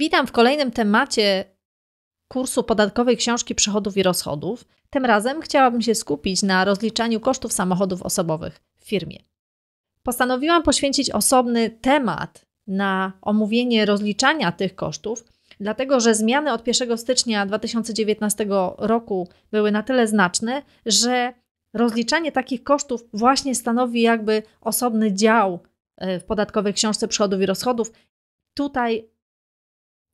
Witam w kolejnym temacie kursu podatkowej książki przychodów i rozchodów. Tym razem chciałabym się skupić na rozliczaniu kosztów samochodów osobowych w firmie. Postanowiłam poświęcić osobny temat na omówienie rozliczania tych kosztów, dlatego że zmiany od 1 stycznia 2019 roku były na tyle znaczne, że rozliczanie takich kosztów właśnie stanowi jakby osobny dział e, w podatkowej książce przychodów i rozchodów. Tutaj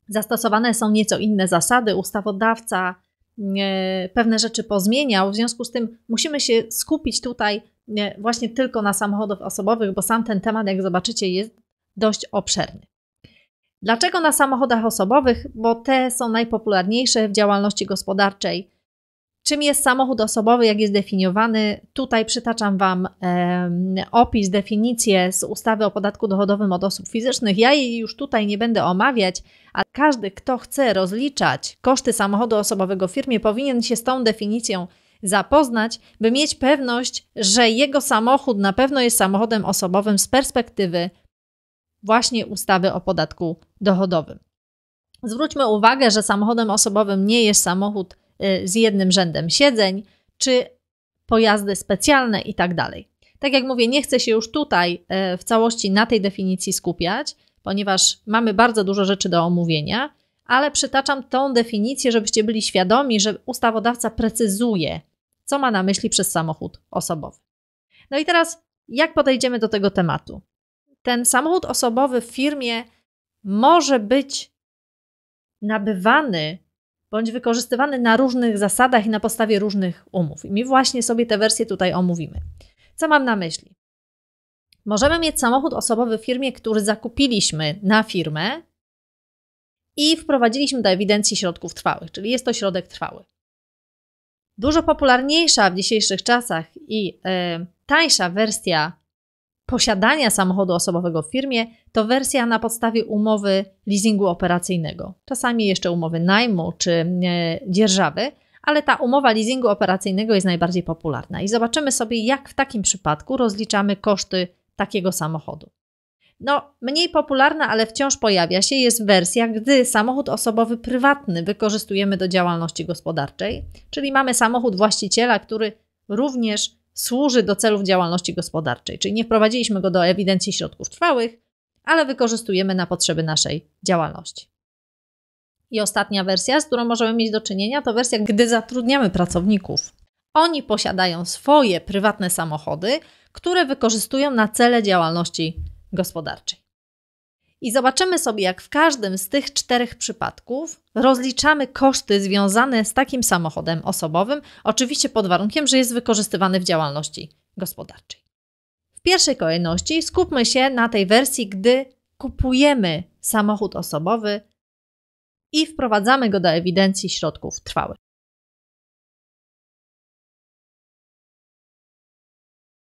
Zastosowane są nieco inne zasady. Ustawodawca e, pewne rzeczy pozmieniał, w związku z tym musimy się skupić tutaj e, właśnie tylko na samochodach osobowych, bo sam ten temat, jak zobaczycie, jest dość obszerny. Dlaczego na samochodach osobowych? Bo te są najpopularniejsze w działalności gospodarczej Czym jest samochód osobowy, jak jest definiowany? Tutaj przytaczam Wam opis, definicję z ustawy o podatku dochodowym od osób fizycznych. Ja jej już tutaj nie będę omawiać, a każdy, kto chce rozliczać koszty samochodu osobowego w firmie, powinien się z tą definicją zapoznać, by mieć pewność, że jego samochód na pewno jest samochodem osobowym z perspektywy właśnie ustawy o podatku dochodowym. Zwróćmy uwagę, że samochodem osobowym nie jest samochód Y, z jednym rzędem siedzeń, czy pojazdy specjalne i tak dalej. Tak jak mówię, nie chcę się już tutaj y, w całości na tej definicji skupiać, ponieważ mamy bardzo dużo rzeczy do omówienia, ale przytaczam tą definicję, żebyście byli świadomi, że ustawodawca precyzuje, co ma na myśli przez samochód osobowy. No i teraz, jak podejdziemy do tego tematu? Ten samochód osobowy w firmie może być nabywany bądź wykorzystywany na różnych zasadach i na podstawie różnych umów. I my właśnie sobie te wersje tutaj omówimy. Co mam na myśli? Możemy mieć samochód osobowy w firmie, który zakupiliśmy na firmę i wprowadziliśmy do ewidencji środków trwałych, czyli jest to środek trwały. Dużo popularniejsza w dzisiejszych czasach i e, tańsza wersja posiadania samochodu osobowego w firmie to wersja na podstawie umowy leasingu operacyjnego, czasami jeszcze umowy najmu czy e, dzierżawy, ale ta umowa leasingu operacyjnego jest najbardziej popularna i zobaczymy sobie, jak w takim przypadku rozliczamy koszty takiego samochodu. No, mniej popularna, ale wciąż pojawia się, jest wersja, gdy samochód osobowy prywatny wykorzystujemy do działalności gospodarczej, czyli mamy samochód właściciela, który również służy do celów działalności gospodarczej, czyli nie wprowadziliśmy go do ewidencji środków trwałych, ale wykorzystujemy na potrzeby naszej działalności. I ostatnia wersja, z którą możemy mieć do czynienia, to wersja, gdy zatrudniamy pracowników. Oni posiadają swoje prywatne samochody, które wykorzystują na cele działalności gospodarczej. I zobaczymy sobie, jak w każdym z tych czterech przypadków rozliczamy koszty związane z takim samochodem osobowym, oczywiście pod warunkiem, że jest wykorzystywany w działalności gospodarczej. W pierwszej kolejności skupmy się na tej wersji, gdy kupujemy samochód osobowy i wprowadzamy go do ewidencji środków trwałych.